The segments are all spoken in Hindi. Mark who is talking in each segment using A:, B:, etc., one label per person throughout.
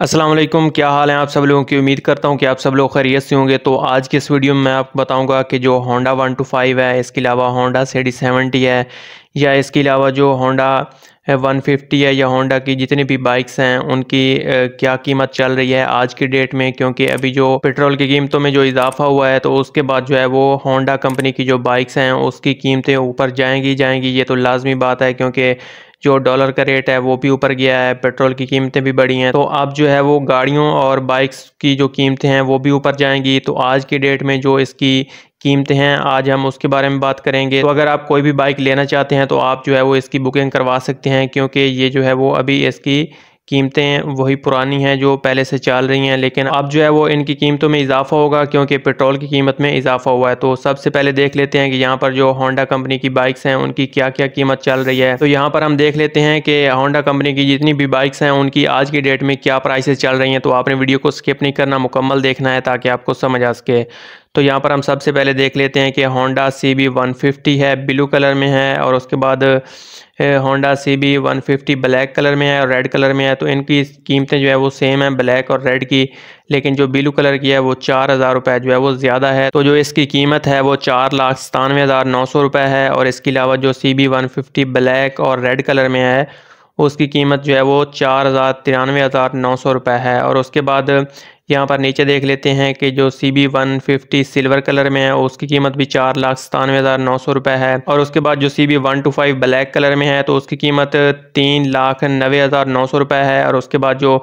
A: असलम क्या हाल है आप सब लोगों की उम्मीद करता हूँ कि आप सब लोग खैरियत से होंगे तो आज के इस वीडियो में मैं आपको बताऊँगा कि जो होंडा वन टू फाइव है इसके अलावा होंडा सीडी सेवेंटी है या इसके अलावा जो होंडा वन फिफ्टी है या होंडा की जितनी भी बाइक्स हैं उनकी क्या कीमत चल रही है आज की डेट में क्योंकि अभी जो पेट्रोल की कीमतों में जो इजाफा हुआ है तो उसके बाद जो है वो होंडा कंपनी की जो बाइक्स हैं उसकी कीमतें ऊपर जाएंगी जाएंगी ये तो लाजमी बात है क्योंकि जो डॉलर का रेट है वो भी ऊपर गया है पेट्रोल की कीमतें भी बढ़ी हैं तो अब जो है वो गाड़ियों और बाइक्स की जो कीमतें हैं वो भी ऊपर जाएंगी तो आज की डेट में जो इसकी कीमतें हैं आज हम उसके बारे में बात करेंगे तो अगर आप कोई भी बाइक लेना चाहते हैं तो आप जो है वो इसकी बुकिंग करवा सकते हैं क्योंकि ये जो है वो अभी इसकी कीमतें वही पुरानी हैं जो पहले से चल रही हैं लेकिन अब जो है वो इनकी कीमतों में इजाफा होगा क्योंकि पेट्रोल की कीमत में इजाफा हुआ है तो सबसे पहले देख लेते हैं कि यहाँ पर जो होंडा कंपनी की बाइक्स हैं उनकी क्या क्या कीमत चल रही है तो यहाँ पर हम देख लेते हैं कि होंडा कंपनी की जितनी भी बाइक्स हैं उनकी आज की डेट में क्या प्राइसेस चल रही हैं तो आपने वीडियो को स्किप नहीं करना मुकम्मल देखना है ताकि आपको समझ आ सके तो यहाँ पर हम सबसे पहले देख लेते हैं कि Honda C B one fifty है ब्लू कलर में है और उसके बाद Honda C B one fifty black colour में है और रेड कलर में है तो इनकी कीमतें जो है वो सेम है ब्लैक और रेड की लेकिन जो ब्लू कलर की है वो चार हज़ार रुपये जो है वो ज़्यादा है तो जो इसकी कीमत है वो चार लाख सतानवे हज़ार नौ सौ रुपये है और इसके अलावा जो C B one fifty black और रेड कलर में है उसकी कीमत जो है वो चार हज़ार तिरानवे हज़ार नौ सौ रुपये है और उसके बाद यहाँ पर नीचे देख लेते हैं कि जो C B one fifty silver colour में है उसकी कीमत भी चार लाख सतानवे हज़ार नौ सौ रुपये है और उसके बाद जो C B one two five black colour में है तो उसकी कीमत तीन लाख नबे हज़ार नौ सौ रुपये है और उसके बाद जो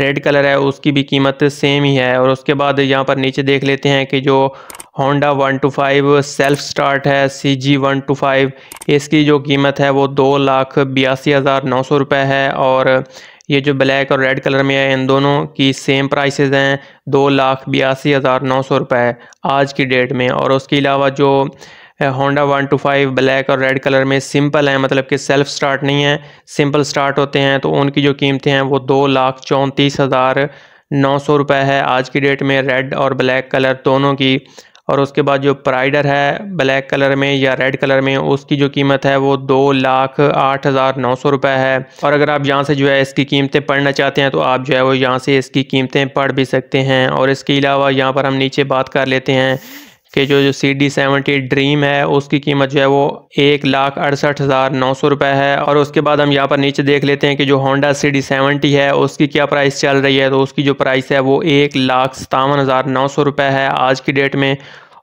A: रेड कलर है उसकी भी कीमत सेम ही है और उसके बाद यहाँ पर नीचे देख लेते हैं कि जो Honda one two five self start है C G one two five इसकी जो कीमत है वो दो लाख बयासी हज़ार नौ सौ रुपये है और ये जो ब्लैक और रेड कलर में है इन दोनों की सेम प्राइसेस हैं दो लाख बयासी हज़ार नौ सौ रुपये आज की डेट में और उसके अलावा जो Honda one two five black और रेड कलर में सिंपल है मतलब कि सेल्फ स्टार्ट नहीं है सिंपल स्टार्ट होते हैं तो उनकी जो कीमतें हैं वो दो लाख चौंतीस हज़ार नौ सौ रुपये है आज की डेट में रेड और ब्लैक कलर दोनों की और उसके बाद जो प्राइडर है ब्लैक कलर में या रेड कलर में उसकी जो कीमत है वो दो लाख आठ हज़ार नौ सौ रुपये है और अगर आप यहाँ से जो है इसकी कीमतें पढ़ना चाहते हैं तो आप जो है वो यहाँ से इसकी कीमतें पढ़ भी सकते हैं और इसके अलावा यहाँ पर हम नीचे बात कर लेते हैं कि जो जो सी डी सेवेंटी ड्रीम है उसकी कीमत जो है वो एक लाख अड़सठ हज़ार नौ सौ रुपये है और उसके बाद हम यहाँ पर नीचे देख लेते हैं कि जो होंडा सी डी सेवेंटी है उसकी क्या प्राइस चल रही है तो उसकी जो प्राइस है वो एक लाख सतावन हज़ार नौ सौ रुपये है आज की डेट में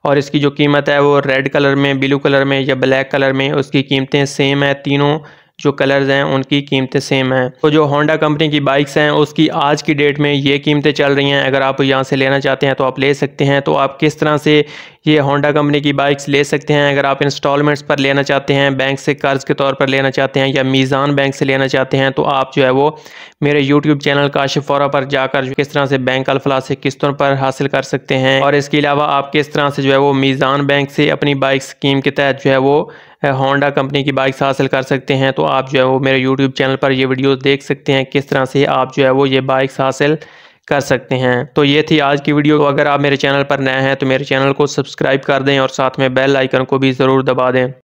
A: और इसकी जो कीमत है वो रेड कलर में ब्लू कलर में या ब्लैक कलर में उसकी कीमतें सेम है तीनों जो कलर्स हैं उनकी कीमतें सेम हैं तो जो होंडा कंपनी की बाइक्स हैं उसकी आज की डेट में ये कीमतें चल रही हैं अगर आप यहाँ से लेना चाहते हैं तो आप ले सकते हैं तो आप किस तरह से ये होंडा कंपनी की बाइक्स ले सकते हैं अगर आप इंस्टॉलमेंट्स पर लेना चाहते हैं बैंक से कर्ज के तौर पर लेना चाहते हैं या मीज़ान बैंक से लेना चाहते हैं तो आप जो है वो मेरे यूट्यूब चैनल काशिफोरा पर जाकर किस तरह से बैंक अलफला से किस्तों पर हासिल कर सकते हैं और इसके अलावा आप किस तरह से जो है वो मीज़ान बैंक से अपनी बाइक स्कीम के तहत जो है वो होंडा कंपनी की बाइक्स हासिल कर सकते हैं तो आप जो है वो मेरे यूट्यूब चैनल पर ये वीडियो देख सकते हैं किस तरह से आप जो है वो ये बाइक्स हासिल कर सकते हैं तो ये थी आज की वीडियो अगर आप मेरे चैनल पर नए हैं तो मेरे चैनल को सब्सक्राइब कर दें और साथ में बेल आइकन को भी ज़रूर दबा दें